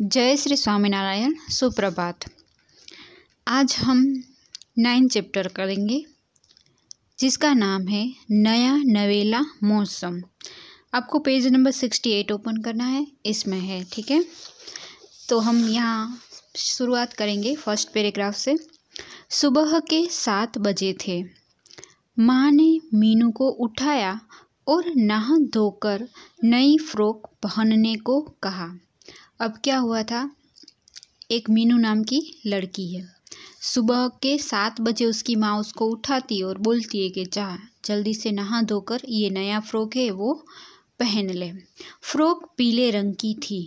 जय श्री स्वामीनारायण सुप्रभात आज हम नाइन चैप्टर करेंगे जिसका नाम है नया नवेला मौसम आपको page number sixty eight open करना है इसमें है ठीक है तो हम यहाँ शुरुआत करेंगे फर्स्ट पैराग्राफ से सुबह के सात बजे थे माँ ने मीनू को उठाया और नहा धोकर नई फ्रॉक पहनने को कहा अब क्या हुआ था एक मीनू नाम की लड़की है सुबह के सात बजे उसकी माँ उसको उठाती और बोलती है कि जा जल्दी से नहा धोकर ये नया फ्रॉक है वो पहन ले फ्रॉक पीले रंग की थी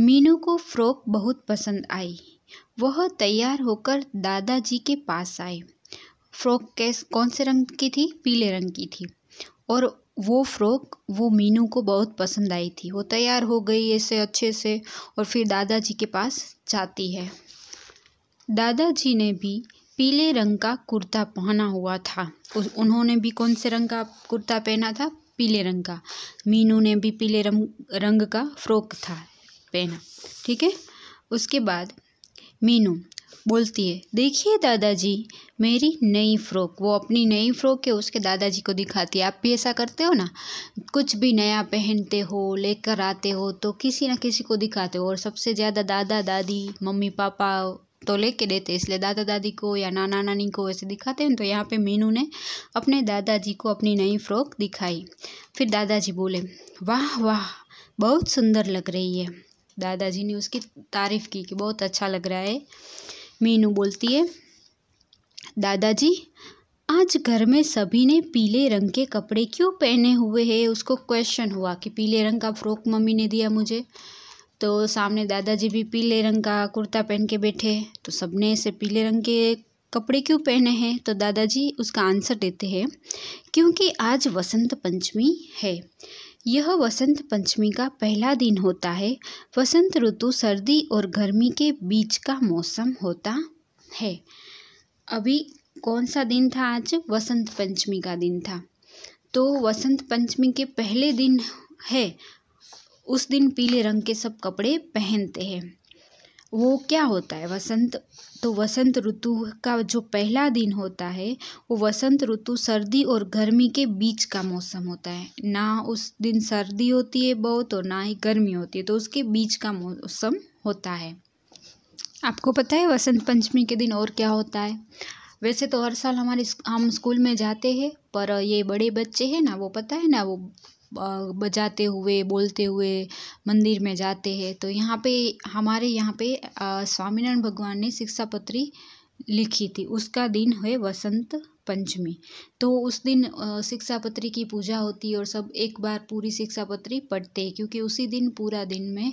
मीनू को फ्रॉक बहुत पसंद आई वह तैयार होकर दादाजी के पास आई फ्रॉक कैस कौन से रंग की थी पीले रंग की थी और वो फ्रॉक वो मीनू को बहुत पसंद आई थी वो तैयार हो गई ऐसे अच्छे से और फिर दादाजी के पास जाती है दादाजी ने भी पीले रंग का कुर्ता पहना हुआ था उन्होंने भी कौन से रंग का कुर्ता पहना था पीले रंग का मीनू ने भी पीले रंग रंग का फ्रॉक था पहना ठीक है उसके बाद मीनू बोलती है देखिए दादाजी मेरी नई फ़्रॉक वो अपनी नई फ़्रॉक है उसके दादाजी को दिखाती है आप भी ऐसा करते हो ना कुछ भी नया पहनते हो लेकर आते हो तो किसी ना किसी को दिखाते हो और सबसे ज़्यादा दादा दादी मम्मी पापा तो लेके देते इसलिए दादा दादी को या नाना नानी को ऐसे दिखाते हैं तो यहाँ पे मीनू ने अपने दादाजी को अपनी नई फ़्रॉक दिखाई फिर दादाजी बोले वाह वाह बहुत सुंदर लग रही है दादाजी ने उसकी तारीफ़ की कि बहुत अच्छा लग रहा है मीनू बोलती है दादाजी आज घर में सभी ने पीले रंग के कपड़े क्यों पहने हुए हैं उसको क्वेश्चन हुआ कि पीले रंग का फ्रॉक मम्मी ने दिया मुझे तो सामने दादाजी भी पीले रंग का कुर्ता पहन के बैठे तो सबने ऐसे पीले रंग के कपड़े क्यों पहने हैं तो दादाजी उसका आंसर देते हैं क्योंकि आज वसंत पंचमी है यह वसंत पंचमी का पहला दिन होता है वसंत ऋतु सर्दी और गर्मी के बीच का मौसम होता है अभी कौन सा दिन था आज वसंत पंचमी का दिन था तो वसंत पंचमी के पहले दिन है उस दिन पीले रंग के सब कपड़े पहनते हैं वो क्या होता है वसंत तो वसंत ऋतु का जो पहला दिन होता है वो वसंत ऋतु सर्दी और गर्मी के बीच का मौसम होता है ना उस दिन सर्दी होती है बहुत और ना ही गर्मी होती है तो उसके बीच का मौसम होता है आपको पता है वसंत पंचमी के दिन और क्या होता है वैसे तो हर साल हमारे हम स्कूल में जाते हैं पर ये बड़े बच्चे हैं ना वो पता है ना वो बजाते हुए बोलते हुए मंदिर में जाते हैं तो यहाँ पे हमारे यहाँ पे स्वामीनारायण भगवान ने शिक्षा पत्री लिखी थी उसका दिन है वसंत पंचमी तो उस दिन शिक्षा पत्री की पूजा होती है और सब एक बार पूरी शिक्षा पत्री पढ़ते हैं क्योंकि उसी दिन पूरा दिन में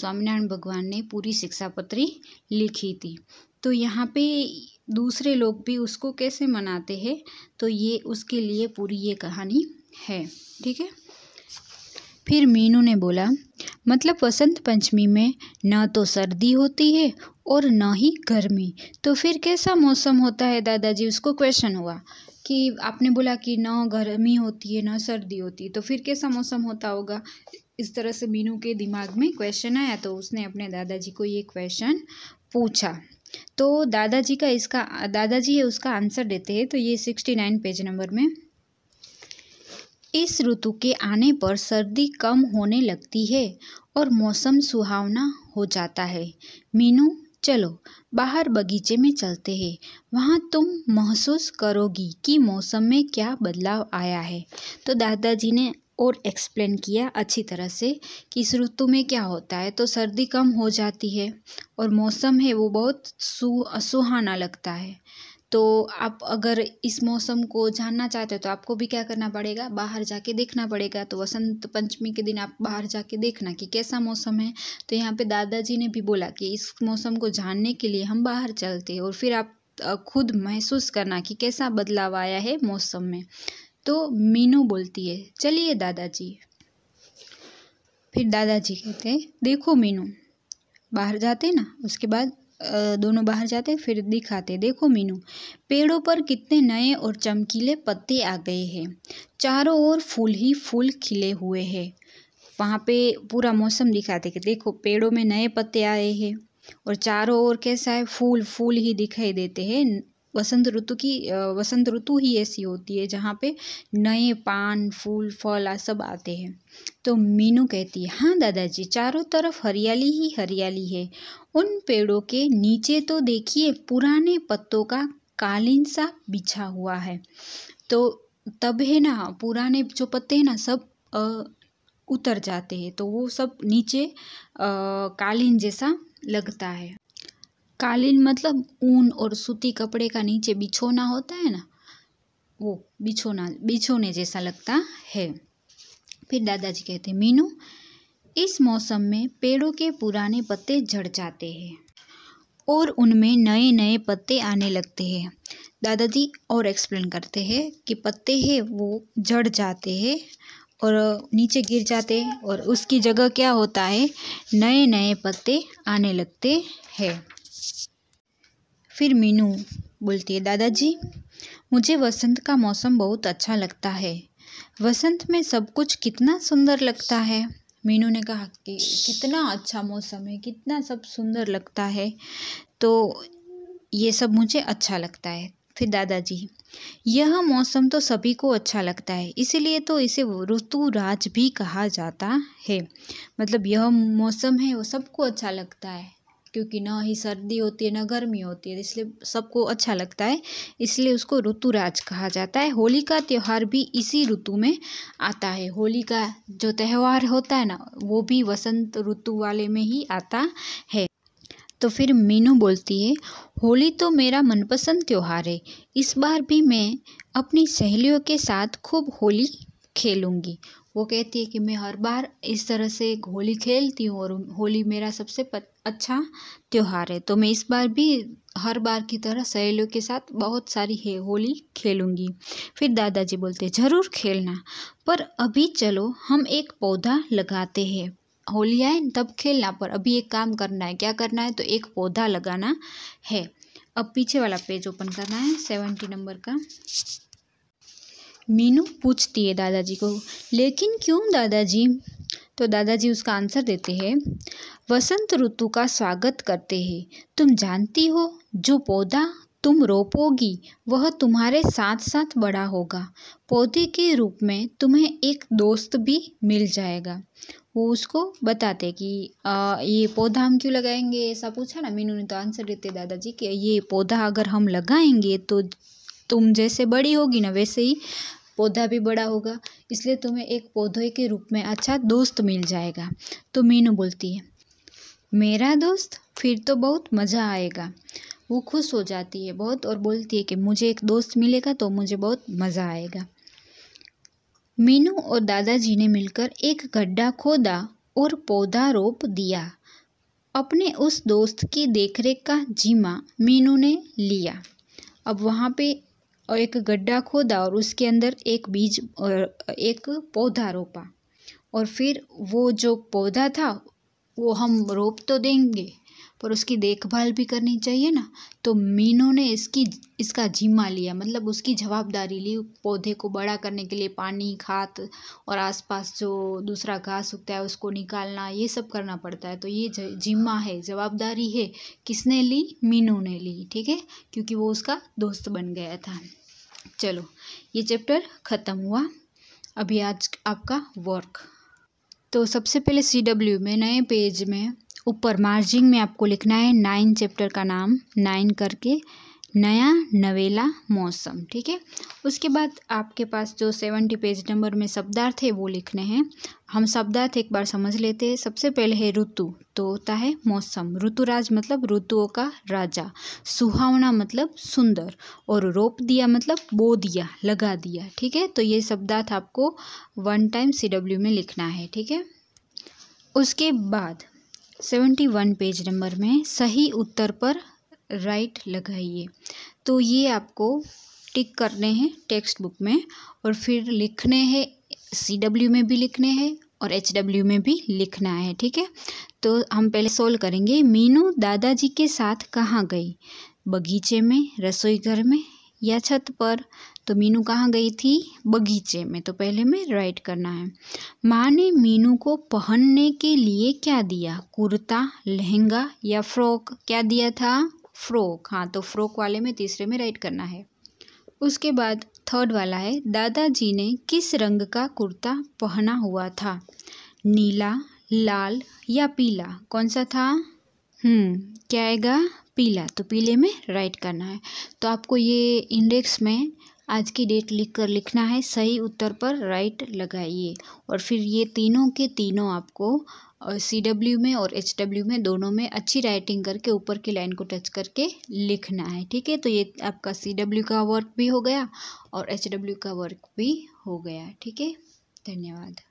स्वामीनारायण भगवान ने पूरी शिक्षा पत्री लिखी थी तो यहाँ पे दूसरे लोग भी उसको कैसे मनाते हैं तो ये उसके लिए पूरी ये कहानी है ठीक है फिर मीनू ने बोला मतलब वसंत पंचमी में ना तो सर्दी होती है और ना ही गर्मी तो फिर कैसा मौसम होता है दादाजी उसको क्वेश्चन हुआ कि आपने बोला कि ना गर्मी होती है ना सर्दी होती है तो फिर कैसा मौसम होता होगा इस तरह से मीनू के दिमाग में क्वेश्चन आया तो उसने अपने दादाजी को ये क्वेश्चन पूछा तो दादाजी का इसका दादाजी है उसका आंसर देते हैं तो ये सिक्सटी नाइन पेज नंबर में इस ऋतु के आने पर सर्दी कम होने लगती है और मौसम सुहावना हो जाता है मीनू चलो बाहर बगीचे में चलते हैं वहाँ तुम महसूस करोगी कि मौसम में क्या बदलाव आया है तो दादाजी ने और एक्सप्लेन किया अच्छी तरह से कि इस ऋतु में क्या होता है तो सर्दी कम हो जाती है और मौसम है वो बहुत सु सुहाना लगता है तो आप अगर इस मौसम को जानना चाहते हो तो आपको भी क्या करना पड़ेगा बाहर जाके देखना पड़ेगा तो वसंत पंचमी के दिन आप बाहर जाके देखना कि कैसा मौसम है तो यहाँ पे दादाजी ने भी बोला कि इस मौसम को जानने के लिए हम बाहर चलते हैं और फिर आप खुद महसूस करना कि कैसा बदलाव आया है मौसम में तो मीनू बोलती है चलिए दादाजी फिर दादाजी कहते हैं देखो मीनू बाहर जाते ना उसके बाद दोनों बाहर जाते फिर दिखाते देखो मीनू पेड़ों पर कितने नए और चमकीले पत्ते आ गए हैं चारों ओर फूल ही फूल खिले हुए हैं वहाँ पे पूरा मौसम दिखाते कि देखो पेड़ों में नए पत्ते आए हैं और चारों ओर कैसा है फूल फूल ही दिखाई देते हैं वसंत ऋतु की वसंत ऋतु ही ऐसी होती है जहाँ पे नए पान फूल फल आ सब आते हैं तो मीनू कहती है हाँ दादाजी चारों तरफ हरियाली ही हरियाली है उन पेड़ों के नीचे तो देखिए पुराने पत्तों का कालीन सा बिछा हुआ है तो तब है ना पुराने जो पत्ते हैं ना सब आ, उतर जाते हैं तो वो सब नीचे आ, कालीन जैसा लगता है कालीन मतलब ऊन और सूती कपड़े का नीचे बिछोना होता है ना वो बिछोना बिछोने जैसा लगता है फिर दादाजी कहते हैं मीनू इस मौसम में पेड़ों के पुराने पत्ते झड़ जाते हैं और उनमें नए नए पत्ते आने लगते हैं दादाजी और एक्सप्लेन करते हैं कि पत्ते हैं वो झड़ जाते हैं और नीचे गिर जाते हैं और उसकी जगह क्या होता है नए नए पत्ते आने लगते हैं फिर मीनू बोलती है दादाजी मुझे वसंत का मौसम बहुत अच्छा लगता है वसंत में सब कुछ कितना सुंदर लगता है मीनू ने कहा कि कितना अच्छा मौसम है कितना सब सुंदर लगता है तो ये सब मुझे अच्छा लगता है फिर दादाजी यह मौसम तो सभी को अच्छा लगता है इसीलिए तो इसे ऋतुराज भी कहा जाता है मतलब यह मौसम है वो सबको अच्छा लगता है क्योंकि ना ही सर्दी होती है ना गर्मी होती है तो इसलिए सबको अच्छा लगता है इसलिए उसको ऋतुराज कहा जाता है होली का त्यौहार भी इसी ऋतु में आता है होली का जो त्यौहार होता है ना वो भी वसंत ऋतु वाले में ही आता है तो फिर मीनू बोलती है होली तो मेरा मनपसंद त्यौहार है इस बार भी मैं अपनी सहेलियों के साथ खूब होली खेलूँगी वो कहती है कि मैं हर बार इस तरह से होली खेलती हूँ और होली मेरा सबसे अच्छा त्यौहार है तो मैं इस बार भी हर बार की तरह सहेलियों के साथ बहुत सारी है होली खेलूँगी फिर दादाजी बोलते ज़रूर खेलना पर अभी चलो हम एक पौधा लगाते हैं होली आए तब खेलना पर अभी एक काम करना है क्या करना है तो एक पौधा लगाना है अब पीछे वाला पेज ओपन करना है सेवेंटी नंबर का मीनू पूछती है दादाजी को लेकिन क्यों दादाजी तो दादाजी उसका आंसर देते हैं वसंत ऋतु का स्वागत करते हैं तुम जानती हो जो पौधा तुम रोपोगी वह तुम्हारे साथ साथ बड़ा होगा पौधे के रूप में तुम्हें एक दोस्त भी मिल जाएगा वो उसको बताते कि आ, ये पौधा हम क्यों लगाएंगे ऐसा पूछा ना मीनू ने तो आंसर देते दादाजी कि ये पौधा अगर हम लगाएंगे तो तुम जैसे बड़ी होगी ना वैसे ही पौधा भी बड़ा होगा इसलिए तुम्हें एक पौधे के रूप में अच्छा दोस्त मिल जाएगा तो मीनू बोलती है मेरा दोस्त फिर तो बहुत मज़ा आएगा वो खुश हो जाती है बहुत और बोलती है कि मुझे एक दोस्त मिलेगा तो मुझे बहुत मज़ा आएगा मीनू और दादाजी ने मिलकर एक गड्ढा खोदा और पौधा रोप दिया अपने उस दोस्त की देखरेख का जिम्मा मीनू ने लिया अब वहाँ पे और एक गड्ढा खोदा और उसके अंदर एक बीज और एक पौधा रोपा और फिर वो जो पौधा था वो हम रोप तो देंगे पर उसकी देखभाल भी करनी चाहिए ना तो मीनू ने इसकी इसका जिम्मा लिया मतलब उसकी जवाबदारी ली पौधे को बड़ा करने के लिए पानी खाद और आसपास जो दूसरा घास उगता है उसको निकालना ये सब करना पड़ता है तो ये जिम्मा है जवाबदारी है किसने ली मीनू ने ली ठीक है क्योंकि वो उसका दोस्त बन गया था चलो ये चैप्टर ख़त्म हुआ अभी आज आपका वर्क तो सबसे पहले सी डब्ल्यू में नए पेज में ऊपर मार्जिंग में आपको लिखना है नाइन चैप्टर का नाम नाइन करके नया नवेला मौसम ठीक है उसके बाद आपके पास जो सेवेंटी पेज नंबर में शब्दार्थ है वो लिखने हैं हम शब्दार्थ एक बार समझ लेते हैं सबसे पहले है ऋतु तो होता है मौसम ऋतुराज मतलब ऋतुओं का राजा सुहावना मतलब सुंदर और रोप दिया मतलब बो दिया लगा दिया ठीक है तो ये शब्दार्थ आपको वन टाइम सी डब्ल्यू में लिखना है ठीक है उसके बाद सेवेंटी वन पेज नंबर में सही उत्तर पर राइट लगाइए तो ये आपको टिक करने हैं टेक्स्ट बुक में और फिर लिखने हैं सी डब्ल्यू में भी लिखने हैं और एच डब्ल्यू में भी लिखना है ठीक है तो हम पहले सोल्व करेंगे मीनू दादाजी के साथ कहाँ गई बगीचे में रसोई घर में या छत पर तो मीनू कहाँ गई थी बगीचे में तो पहले में राइट करना है माँ ने मीनू को पहनने के लिए क्या दिया कुर्ता लहंगा या फ्रॉक क्या दिया था फ्रॉक हाँ तो फ्रॉक वाले में तीसरे में राइट करना है उसके बाद थर्ड वाला है दादाजी ने किस रंग का कुर्ता पहना हुआ था नीला लाल या पीला कौन सा था हम्म क्या आएगा पीला तो पीले में राइट करना है तो आपको ये इंडेक्स में आज की डेट लिख कर लिखना है सही उत्तर पर राइट लगाइए और फिर ये तीनों के तीनों आपको सी डब्ल्यू में और एच डब्ल्यू में दोनों में अच्छी राइटिंग करके ऊपर की लाइन को टच करके लिखना है ठीक है तो ये आपका सी डब्ल्यू का वर्क भी हो गया और एच डब्ल्यू का वर्क भी हो गया ठीक है धन्यवाद